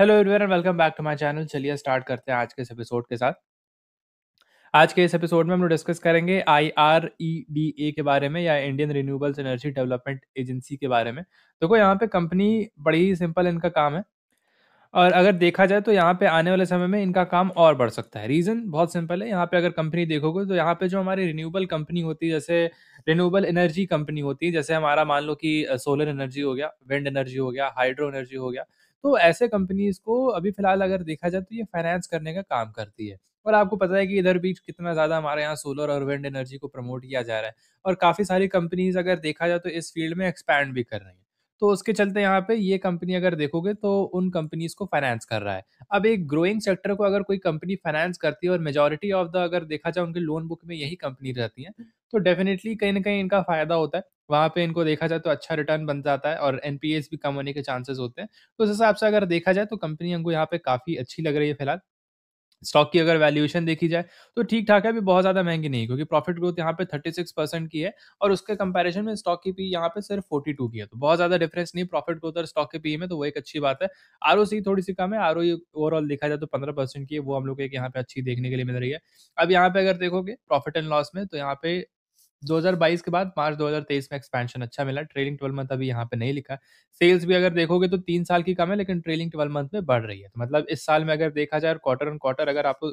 hello everyone and welcome back to my channel चलिए start करते हैं आज के इस एपिसोड के साथ आज के इस एपिसोड में हम लोग डिस्कस करेंगे आई आर ई ए के बारे में या Indian renewables energy development agency के बारे में देखो तो यहाँ पे कंपनी बड़ी ही सिंपल इनका काम है और अगर देखा जाए तो यहाँ पे आने वाले समय में इनका काम और बढ़ सकता है रीज़न बहुत सिंपल है यहाँ पे अगर कंपनी देखोगे तो यहाँ पे जो हमारी रिन्यूएबल कंपनी होती है जैसे रिन्यूएबल एनर्जी कंपनी होती है जैसे हमारा मान लो कि सोलर एनर्जी हो गया विंड एनर्जी हो गया हाइड्रो एनर्जी हो गया तो ऐसे कंपनीज को अभी फिलहाल अगर देखा जाए तो ये फाइनेंस करने का काम करती है और आपको पता है कि इधर भी कितना ज़्यादा हमारे यहाँ सोलर और विंड एनर्जी को प्रमोट किया जा रहा है और काफ़ी सारी कंपनीज अगर देखा जाए तो इस फील्ड में एक्सपैंड भी कर रही हैं तो उसके चलते यहाँ पे ये कंपनी अगर देखोगे तो उन कंपनीज को फाइनेंस कर रहा है अब एक ग्रोइंग सेक्टर को अगर कोई कंपनी फाइनेंस करती है और मेजोरिटी ऑफ द अगर देखा जाए उनके लोन बुक में यही कंपनी रहती है तो डेफिनेटली कहीं ना कहीं इनका फायदा होता है वहाँ पे इनको देखा जाए तो अच्छा रिटर्न बन जाता है और एनपीएस भी कम होने के चांसेस होते हैं तो उस हिसाब से अगर देखा जाए तो कंपनी हमको यहाँ पे काफ़ी अच्छी लग रही है फिलहाल स्टॉक की अगर वैल्यूएशन देखी जाए तो ठीक ठाक है अभी बहुत ज़्यादा महंगी नहीं क्योंकि प्रॉफिट ग्रोथ यहाँ पे 36 परसेंट की है और उसके कंपैरिजन में स्टॉक की पी यहाँ पे सिर्फ 42 की है तो बहुत ज़्यादा डिफरेंस नहीं प्रॉफिट ग्रोथ और स्टॉक के पी में तो वो एक अच्छी बात है आर थोड़ी सी कम है आर ओवरऑल e देखा जाए तो पंद्रह की है वो हम लोग एक यहाँ पे अच्छी देखने के लिए मिल रही है अब यहाँ पे अगर देखोगे प्रॉफिट एंड लॉस में तो यहाँ पे 2022 के बाद मार्च 2023 में एक्सपेंशन अच्छा मिला ट्रेलिंग ट्वेल्व मंथ अभी यहाँ पे नहीं लिखा सेल्स भी अगर देखोगे तो तीन साल की कम है लेकिन ट्रेलिंग ट्वेल्व मंथ में बढ़ रही है तो मतलब इस साल में अगर देखा जाए क्वार्टर ऑन क्वार्टर अगर आपको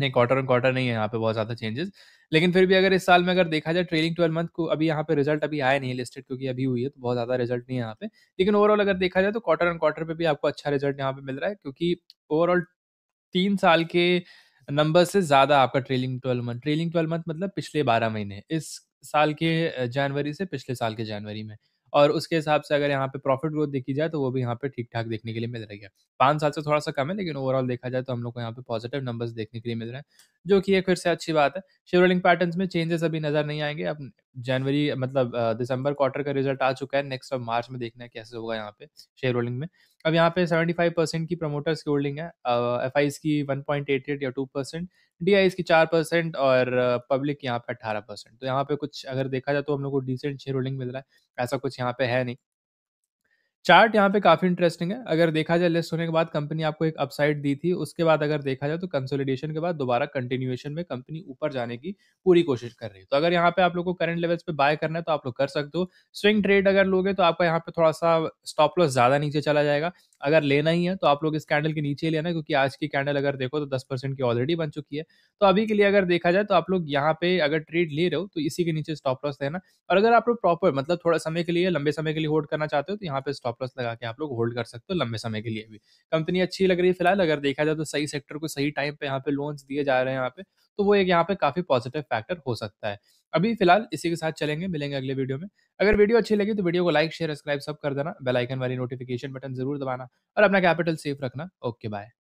नहीं क्वार्टर ऑन क्वार्टर नहीं है यहाँ पे बहुत ज़्यादा चेंजेस लेकिन फिर भी अगर इस साल में अगर देखा जाए ट्रेलिंग ट्वेल्व मंथ को अभी यहाँ पे रिजल्ट अभी आया नहीं लिस्टेड क्योंकि अभी हुई है तो बहुत ज़्यादा रिजल्ट नहीं है यहाँ पे लेकिन ओवरऑल अगर देखा जाए तो क्वार्टर ऑन क्वार्टर पे भी आपको अच्छा रिजल्ट यहाँ पे मिल रहा है क्योंकि ओवरऑल तीन साल के नंबर से ज़्यादा आपका trailing twelve month trailing twelve month मतलब पिछले बारह महीने इस साल के जनवरी से पिछले साल के जनवरी में और उसके हिसाब से अगर यहाँ पे प्रॉफिट ग्रोथ देखी जाए तो वो भी यहाँ पे ठीक ठाक देखने के लिए मिल रही है पाँच साल से थोड़ा सा कम है लेकिन ओवरऑल देखा जाए तो हम लोग को यहाँ पे पॉजिटिव नंबर्स देखने के लिए मिल रहे हैं जो कि एक फिर से अच्छी बात है शेयरहोल्डिंग पैटर्न्स में चेंजेस अभी नजर नहीं आएंगे अब जनवरी मतलब दिसंबर क्वार्टर का रिजल्ट आ चुका है नेक्स्ट अब मार्च में देखना है कैसे होगा यहाँ पे शेयर होल्डिंग में अब यहाँ पे सेवेंटी फाइव परसेंट की प्रमोटर्स की होल्डिंग है एफ आई की वन पॉइंट एट एट या टू परसेंट डी आई की चार परसेंट और पब्लिक यहाँ पे अट्ठारह परसेंट तो यहाँ पे कुछ अगर देखा जाए तो हम लोग को डिसेंट शेयर होल्डिंग मिल रहा है ऐसा कुछ यहाँ पे है नहीं चार्ट यहाँ पे काफी इंटरेस्टिंग है अगर देखा जाए लिस्ट होने के बाद कंपनी आपको एक अपसाइड दी थी उसके बाद अगर देखा जाए तो कंसोलिडेशन के बाद दोबारा कंटिन्यूएशन में कंपनी ऊपर जाने की पूरी कोशिश कर रही है तो अगर यहाँ पे आप लोग को करंट लेवल्स पे बाय करना है तो आप लोग कर सकते हो स्विंग ट्रेड अगर लोगे तो आपका यहाँ पे थोड़ा सा स्टॉप लॉस ज्यादा नीचे चला जाएगा अगर लेना ही है तो आप लोग इस कैंडल के नीचे लेना क्योंकि आज की कैंडल अगर देखो तो दस परसेंट की ऑलरेडी बन चुकी है तो अभी के लिए अगर देखा जाए तो आप लोग यहाँ पे अगर ट्रेड ले रहे हो तो इसी के नीचे स्टॉप लॉस लेना और अगर आप लोग प्रॉपर मतलब थोड़ा समय के लिए लंबे समय के लिए होल्ड करना चाहते हो तो यहाँ पे स्टॉप लॉस लगा के आप लोग होल्ड कर सकते हो लंबे समय के लिए भी कंपनी अच्छी लग रही है फिलहाल अगर देखा जाए तो सही सेक्टर को सही टाइम पे यहाँ पे लोन्स दिए जा रहे हैं यहाँ पे तो वो एक यहाँ पे काफी पॉजिटिव फैक्टर हो सकता है अभी फिलहाल इसी के साथ चलेंगे मिलेंगे अगले वीडियो में अगर वीडियो अच्छी लगी तो वीडियो को लाइक शेयर सब्सक्राइब सब कर देना बेलाइकन वाली नोटिफिकेशन बटन जरूर दबाना और अपना कैपिटल सेफ रखना ओके बाय